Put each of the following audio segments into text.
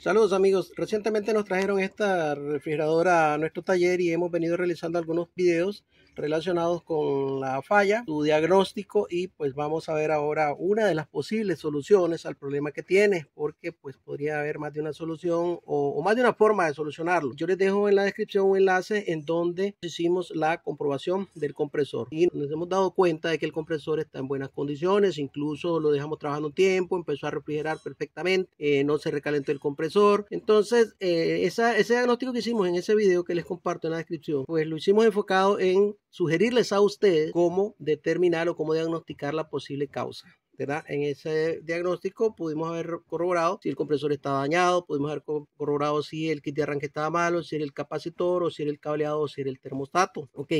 Saludos amigos, recientemente nos trajeron esta refrigeradora a nuestro taller y hemos venido realizando algunos videos relacionados con la falla, su diagnóstico y pues vamos a ver ahora una de las posibles soluciones al problema que tiene, porque pues podría haber más de una solución o, más de una forma de solucionarlo. Yo les dejo en la descripción un enlace en donde hicimos la comprobación del compresor y nos hemos dado cuenta de que el compresor está en buenas condiciones, incluso lo dejamos trabajando un tiempo, empezó a refrigerar perfectamente, eh, no se recalentó el compresor. Entonces, eh, ese diagnóstico que hicimos en ese video que les comparto en la descripción, pues lo hicimos enfocado en sugerirles a ustedes cómo determinar o cómo diagnosticar la posible causa. En ese diagnóstico pudimos haber corroborado si el compresor estaba dañado, pudimos haber corroborado si el kit de arranque estaba malo, si era el capacitor o si era el cableado o si era el termostato. Ok,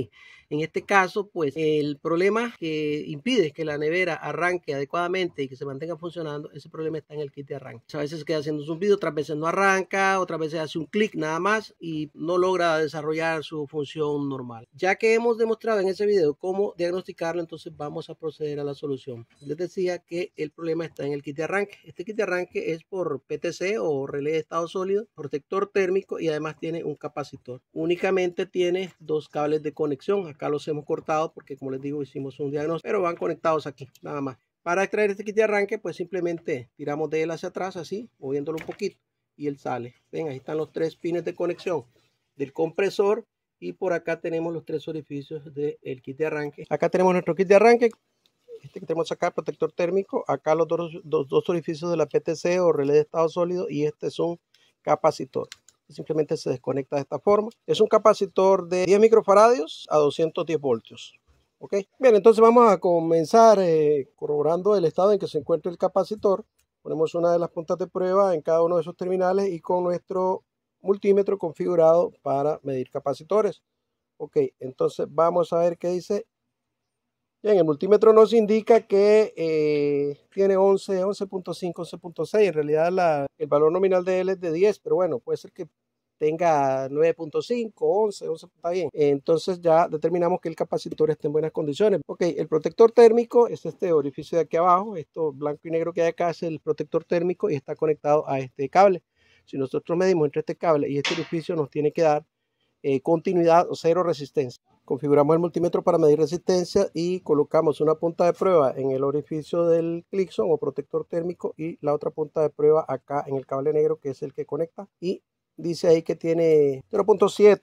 en este caso, pues el problema que impide que la nevera arranque adecuadamente y que se mantenga funcionando, ese problema está en el kit de arranque. a veces queda haciendo un zumbido, otras veces no arranca, otras veces hace un clic nada más y no logra desarrollar su función normal. Ya que hemos demostrado en ese video cómo diagnosticarlo, entonces vamos a proceder a la solución. Les decía que el problema está en el kit de arranque. Este kit de arranque es por PTC o relé de estado sólido, protector térmico y además tiene un capacitor. Únicamente tiene dos cables de conexión. Acá los hemos cortado porque como les digo hicimos un diagnóstico, pero van conectados aquí, nada más. Para extraer este kit de arranque, pues simplemente tiramos de él hacia atrás, así, moviéndolo un poquito, y él sale. Ven, ahí están los tres pines de conexión del compresor y por acá tenemos los tres orificios del kit de arranque. Acá tenemos nuestro kit de arranque este que tenemos acá, protector térmico, acá los dos, orificios de la PTC o relé de estado sólido y este es un capacitor. Simplemente se desconecta de esta forma. Es un capacitor de 10 microfaradios a 210 voltios. ¿Ok? Bien, entonces vamos a comenzar eh, corroborando el estado en que se encuentra el capacitor. Ponemos una de las puntas de prueba en cada uno de esos terminales y con nuestro multímetro configurado para medir capacitores. Ok, entonces vamos a ver qué dice Bien, el multímetro nos indica que eh, tiene 11, 11.5, 11.6. En realidad el valor nominal de él es de 10, pero bueno, puede ser que tenga 9.5, 11, 11, está bien. Entonces ya determinamos que el capacitor está en buenas condiciones. Ok, el protector térmico es este orificio de aquí abajo. Esto blanco y negro que hay acá es el protector térmico y está conectado a este cable. Si nosotros medimos entre este cable y este orificio nos tiene que dar eh, continuidad o cero resistencia. Configuramos el multímetro para medir resistencia y colocamos una punta de prueba en el orificio del clixon o protector térmico y la otra punta de prueba acá en el cable negro que es el que conecta y dice ahí que tiene 0.7,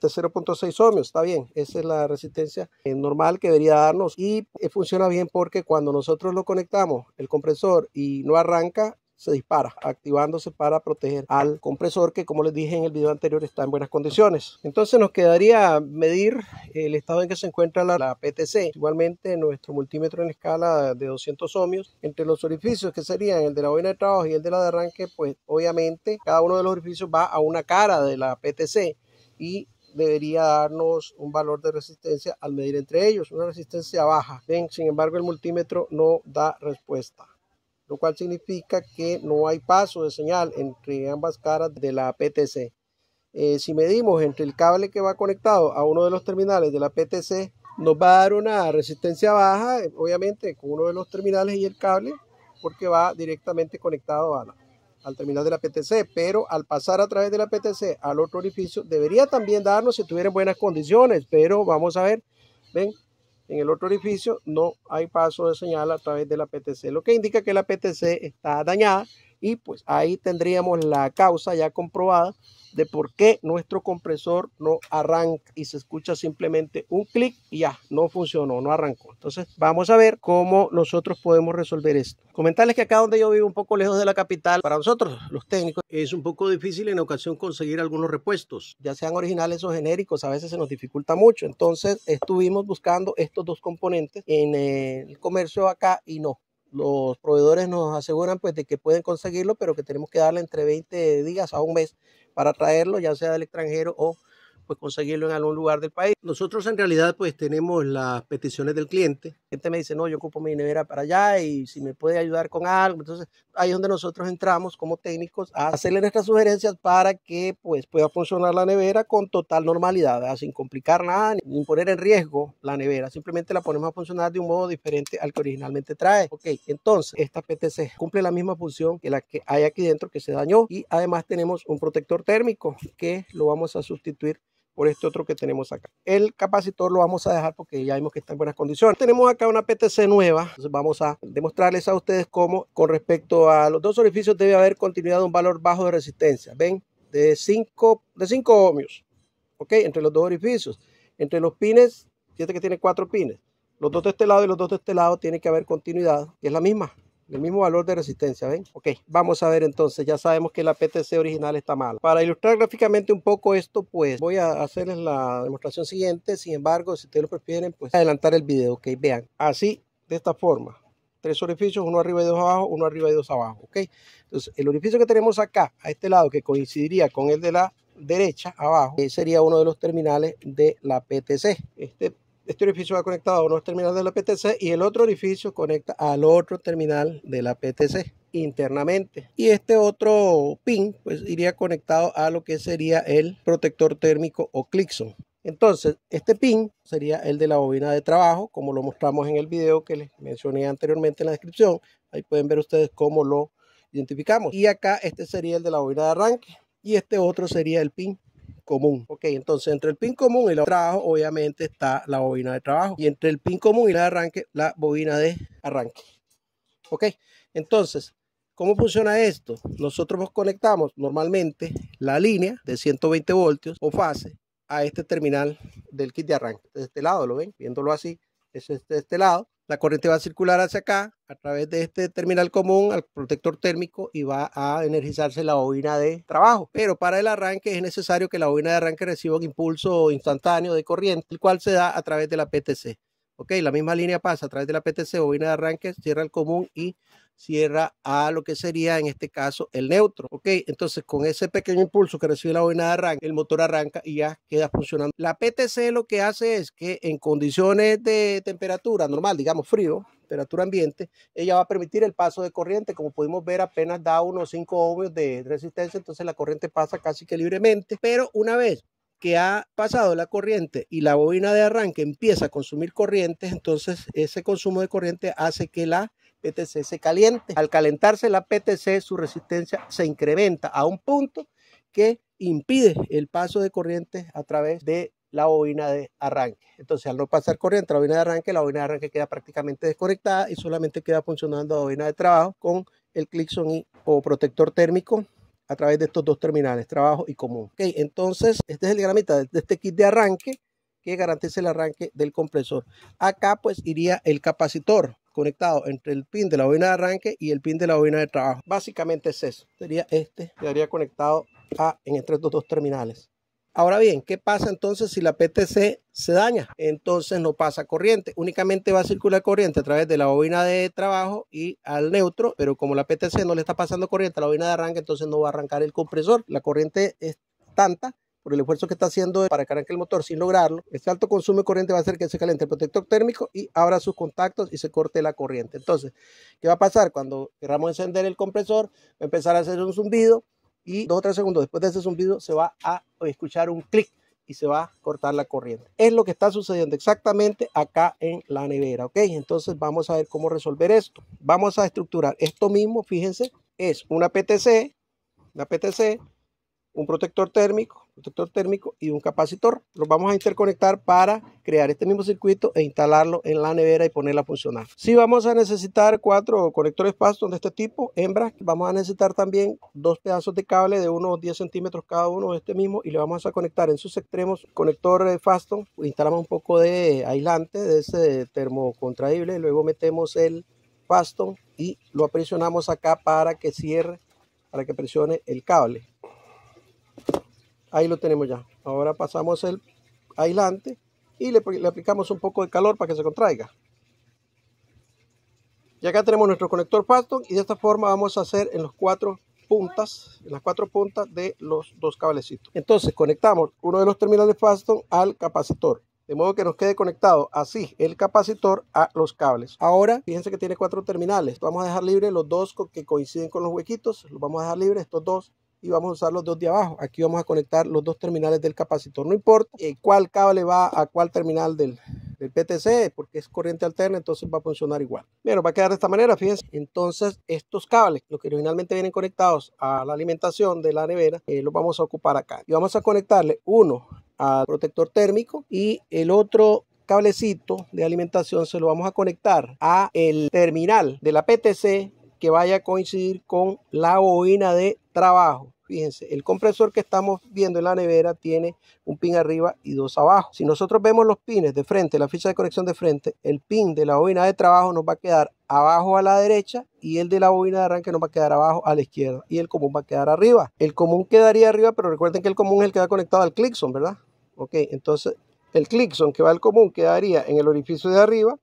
0.6 ohmios, está bien, esa es la resistencia eh, normal que debería darnos y eh, funciona bien porque cuando nosotros lo conectamos el compresor y no arranca, se dispara, activándose para proteger al compresor que como les dije en el video anterior está en buenas condiciones. Entonces nos quedaría medir el estado en que se encuentra la, PTC, igualmente nuestro multímetro en escala de 200 ohmios, entre los orificios que serían el de la boina de trabajo y el de la de arranque, pues obviamente cada uno de los orificios va a una cara de la PTC y debería darnos un valor de resistencia al medir entre ellos, una resistencia baja. Bien, sin embargo, el multímetro no da respuesta lo cual significa que no hay paso de señal entre ambas caras de la PTC. Eh, si medimos entre el cable que va conectado a uno de los terminales de la PTC, nos va a dar una resistencia baja, eh, obviamente, con uno de los terminales y el cable, porque va directamente conectado a al terminal de la PTC, pero al pasar a través de la PTC al otro orificio, debería también darnos si tuviera buenas condiciones, pero vamos a ver, ven, en el otro orificio no hay paso de señal a través de la PTC, lo que indica que la PTC está dañada y pues ahí tendríamos la causa ya comprobada de por qué nuestro compresor no arranca y se escucha simplemente un clic y ya, no funcionó, no arrancó. Entonces vamos a ver cómo nosotros podemos resolver esto. Comentarles que acá donde yo vivo, un poco lejos de la capital, para nosotros los técnicos es un poco difícil en ocasión conseguir algunos repuestos, ya sean originales o genéricos, a veces se nos dificulta mucho. Entonces estuvimos buscando estos dos componentes en el comercio acá y no, los proveedores nos aseguran pues de que pueden conseguirlo, pero que tenemos que darle entre 20 días a un mes para traerlo, ya sea del extranjero o pues conseguirlo en algún lugar del país. Nosotros en realidad pues tenemos las peticiones del cliente. La gente me dice, no, yo ocupo mi nevera para allá y si me puede ayudar con algo. Entonces ahí es donde nosotros entramos como técnicos a hacerle nuestras sugerencias para que pues pueda funcionar la nevera con total normalidad, sin complicar nada, ni poner en riesgo la nevera. Simplemente la ponemos a funcionar de un modo diferente al que originalmente trae. Ok, entonces esta PTC cumple la misma función que la que hay aquí dentro que se dañó y además tenemos un protector térmico que lo vamos a sustituir por este otro que tenemos acá. El capacitor lo vamos a dejar porque ya vimos que está en buenas condiciones. Tenemos acá una PTC nueva, vamos a demostrarles a ustedes cómo con respecto a los dos orificios debe haber continuidad de un valor bajo de resistencia, ¿ven? De 5 de 5 ohmios, ¿ok? Entre los dos orificios. Entre los pines, fíjate que tiene cuatro pines. Los dos de este lado y los dos de este lado tienen que haber continuidad, que es la misma, el mismo valor de resistencia, ¿ven? Ok, vamos a ver entonces, ya sabemos que la PTC original está mal Para ilustrar gráficamente un poco esto, pues voy a hacerles la demostración siguiente, sin embargo, si ustedes lo prefieren, pues adelantar el video, ok, vean, así, de esta forma. Tres orificios, uno arriba y dos abajo, uno arriba y dos abajo, ok. Entonces, el orificio que tenemos acá, a este lado, que coincidiría con el de la derecha, abajo, eh, sería uno de los terminales de la PTC. Este este orificio va conectado a unos terminales de la PTC y el otro orificio conecta al otro terminal de la PTC internamente. Y este otro pin pues iría conectado a lo que sería el protector térmico o Clixon. Entonces, este pin sería el de la bobina de trabajo, como lo mostramos en el video que les mencioné anteriormente en la descripción. Ahí pueden ver ustedes cómo lo identificamos. Y acá este sería el de la bobina de arranque y este otro sería el pin común. Ok, entonces entre el pin común y la trabajo, obviamente está la bobina de trabajo. Y entre el pin común y la de arranque, la bobina de arranque. Ok, entonces, ¿cómo funciona esto? Nosotros conectamos normalmente la línea de 120 voltios o fase a este terminal del kit de arranque. De este lado, ¿lo ven? Viéndolo así, es este, de este lado. La corriente va a circular hacia acá a través de este terminal común al protector térmico y va a energizarse la bobina de trabajo. Pero para el arranque es necesario que la bobina de arranque reciba un impulso instantáneo de corriente, el cual se da a través de la PTC. Ok, la misma línea pasa a través de la PTC, bobina de arranque, cierra el común y cierra a lo que sería en este caso el neutro. Ok, entonces con ese pequeño impulso que recibe la bobina de arranque, el motor arranca y ya queda funcionando. La PTC lo que hace es que en condiciones de temperatura normal, digamos frío, temperatura ambiente, ella va a permitir el paso de corriente. Como pudimos ver, apenas da unos 5 ohmios de resistencia, entonces la corriente pasa casi que libremente. Pero una vez que ha pasado la corriente y la bobina de arranque empieza a consumir corriente, entonces ese consumo de corriente hace que la PTC se caliente. Al calentarse la PTC, su resistencia se incrementa a un punto que impide el paso de corriente a través de la bobina de arranque. Entonces, al no pasar corriente a la bobina de arranque, la bobina de arranque queda prácticamente desconectada y solamente queda funcionando la bobina de trabajo con el clickson y, o protector térmico a través de estos dos terminales, trabajo y común. Okay, entonces, este es el diagramita de este kit de arranque que garantiza el arranque del compresor. Acá pues iría el capacitor conectado entre el pin de la bobina de arranque y el pin de la bobina de trabajo. Básicamente es eso. Sería este, quedaría conectado a, en entre estos dos terminales. Ahora bien, ¿qué pasa entonces si la PTC se daña? Entonces no pasa corriente, únicamente va a circular corriente a través de la bobina de trabajo y al neutro, pero como la PTC no le está pasando corriente a la bobina de arranque, entonces no va a arrancar el compresor. La corriente es tanta por el esfuerzo que está haciendo para cargar el motor sin lograrlo, este alto consumo de corriente va a hacer que se caliente el protector térmico y abra sus contactos y se corte la corriente. Entonces, ¿qué va a pasar? Cuando queramos encender el compresor, va a empezar a hacer un zumbido y dos o tres segundos después de ese zumbido se va a escuchar un clic y se va a cortar la corriente. Es lo que está sucediendo exactamente acá en la nevera, ¿ok? Entonces vamos a ver cómo resolver esto. Vamos a estructurar esto mismo, fíjense, es una PTC, una PTC, un protector térmico, protector térmico y un capacitor. Los vamos a interconectar para crear este mismo circuito e instalarlo en la nevera y ponerla a funcionar. Si vamos a necesitar cuatro conectores Faston de este tipo, hembra vamos a necesitar también dos pedazos de cable de unos 10 centímetros cada uno de este mismo y le vamos a conectar en sus extremos conector eh, Faston, instalamos un poco de aislante de ese termocontraíble, luego metemos el Faston y lo presionamos acá para que cierre, para que presione el cable. Ahí lo tenemos ya. Ahora pasamos el aislante y le, aplicamos un poco de calor para que se contraiga. Y acá tenemos nuestro conector Paston y de esta forma vamos a hacer en los cuatro puntas, en las cuatro puntas de los dos cablecitos. Entonces conectamos uno de los terminales Paston al capacitor. De modo que nos quede conectado así el capacitor a los cables. Ahora, fíjense que tiene cuatro terminales. Vamos a dejar libre los dos que coinciden con los huequitos. Los vamos a dejar libres estos dos y vamos a usar los dos de abajo. Aquí vamos a conectar los dos terminales del capacitor, no importa eh, cuál cable va a cuál terminal del, del PTC, porque es corriente alterna, entonces va a funcionar igual. Bueno, va a quedar de esta manera, fíjense. Entonces, estos cables, los que originalmente vienen conectados a la alimentación de la nevera, eh, los vamos a ocupar acá. Y vamos a conectarle uno al protector térmico y el otro cablecito de alimentación se lo vamos a conectar a el terminal de la PTC que vaya a coincidir con la bobina de abajo, Fíjense, el compresor que estamos viendo en la nevera tiene un pin arriba y dos abajo. Si nosotros vemos los pines de frente, la ficha de conexión de frente, el pin de la bobina de trabajo nos va a quedar abajo a la derecha y el de la bobina de arranque nos va a quedar abajo a la izquierda y el común va a quedar arriba. El común quedaría arriba, pero recuerden que el común es el que va conectado al clickson, ¿verdad? Ok, entonces el clickson que va al común quedaría en el orificio de arriba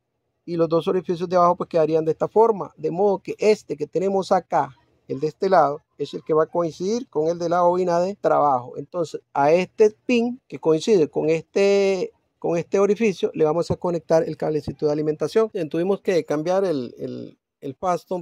y los dos orificios de abajo pues quedarían de esta forma, de modo que este que tenemos acá, el de este lado, es el que va a coincidir con el de la bobina de trabajo. Entonces, a este pin que coincide con este con este orificio le vamos a conectar el cablecito de alimentación. tuvimos que cambiar el, el, el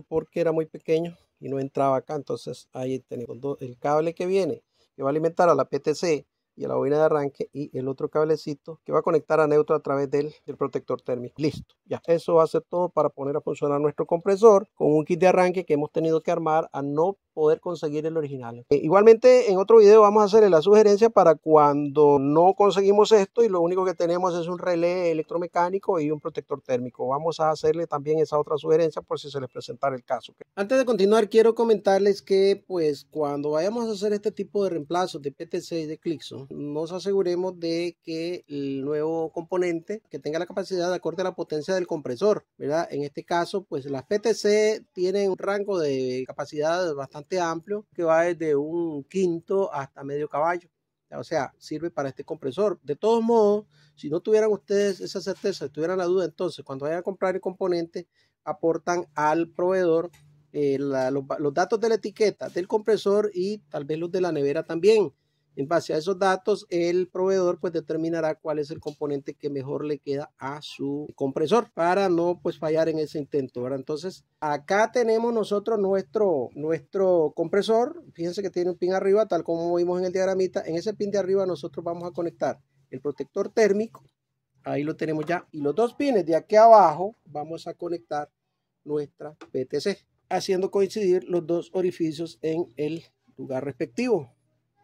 porque era muy pequeño y no entraba acá. Entonces ahí tenemos el cable que viene, que va a alimentar a la PTC y la bobina de arranque y el otro cablecito que va a conectar a neutro a través del, protector térmico. Listo, ya. Eso va a ser todo para poner a funcionar nuestro compresor con un kit de arranque que hemos tenido que armar a no poder conseguir el original. Eh, igualmente en otro video vamos a hacerle la sugerencia para cuando no conseguimos esto y lo único que tenemos es un relé electromecánico y un protector térmico. Vamos a hacerle también esa otra sugerencia por si se les presentara el caso. Antes de continuar quiero comentarles que pues cuando vayamos a hacer este tipo de reemplazos de PTC y de Clixon nos aseguremos de que el nuevo componente que tenga la capacidad de acorde a la potencia del compresor, ¿verdad? En este caso, pues las PTC tienen un rango de capacidad bastante amplio que va desde un quinto hasta medio caballo. O sea, sirve para este compresor. De todos modos, si no tuvieran ustedes esa certeza, si tuvieran la duda, entonces cuando vayan a comprar el componente, aportan al proveedor eh, los, datos de la etiqueta del compresor y tal vez los de la nevera también. En base a esos datos, el proveedor pues determinará cuál es el componente que mejor le queda a su compresor para no pues fallar en ese intento, Ahora Entonces, acá tenemos nosotros nuestro, nuestro compresor. Fíjense que tiene un pin arriba, tal como vimos en el diagramita. En ese pin de arriba nosotros vamos a conectar el protector térmico. Ahí lo tenemos ya. Y los dos pines de aquí abajo vamos a conectar nuestra PTC, haciendo coincidir los dos orificios en el lugar respectivo.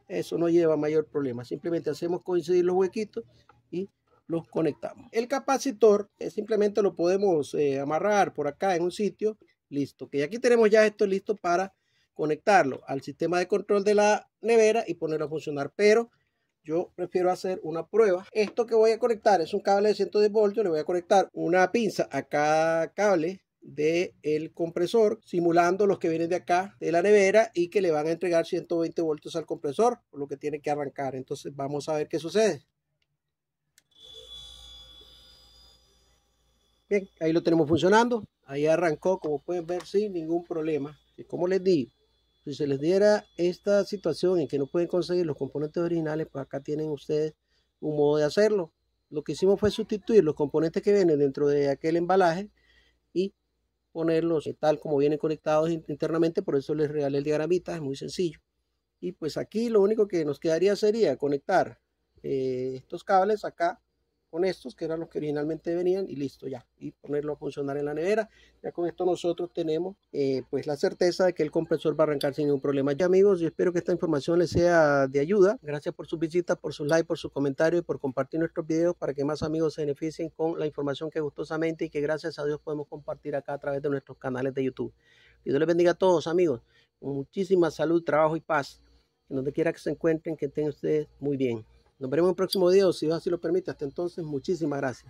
Eso no lleva mayor problema. Simplemente hacemos coincidir los huequitos y los conectamos. El capacitor eh, simplemente lo podemos eh, amarrar por acá en un sitio. Listo. Que aquí tenemos ya esto listo para conectarlo al sistema de control de la nevera y ponerlo a funcionar. Pero yo prefiero hacer una prueba. Esto que voy a conectar es un cable de 110 voltios. Le voy a conectar una pinza a cada cable del compresor, simulando los que vienen de acá de la nevera y que le van a entregar 120 voltios al compresor, por lo que tiene que arrancar. Entonces vamos a ver qué sucede. Bien, ahí lo tenemos funcionando. Ahí arrancó, como pueden ver, sin ningún problema. Y como les digo, si se les diera esta situación en que no pueden conseguir los componentes originales, pues acá tienen ustedes un modo de hacerlo. Lo que hicimos fue sustituir los componentes que vienen dentro de aquel embalaje y ponerlos eh, tal como vienen conectados internamente, por eso les regalé el diagramita, es muy sencillo. Y pues aquí lo único que nos quedaría sería conectar eh, estos cables acá con estos, que eran los que originalmente venían, y listo ya, y ponerlo a funcionar en la nevera. Ya con esto nosotros tenemos eh, pues la certeza de que el compresor va a arrancar sin ningún problema. Ya amigos, yo espero que esta información les sea de ayuda. Gracias por sus visitas, por sus likes, por sus comentarios y por compartir nuestros videos para que más amigos se beneficien con la información que gustosamente y que gracias a Dios podemos compartir acá a través de nuestros canales de YouTube. Dios les bendiga a todos amigos. Muchísima salud, trabajo y paz. En donde quiera que se encuentren, que estén ustedes muy bien. Nos veremos en un próximo video, si Dios así lo permite. Hasta entonces, muchísimas gracias.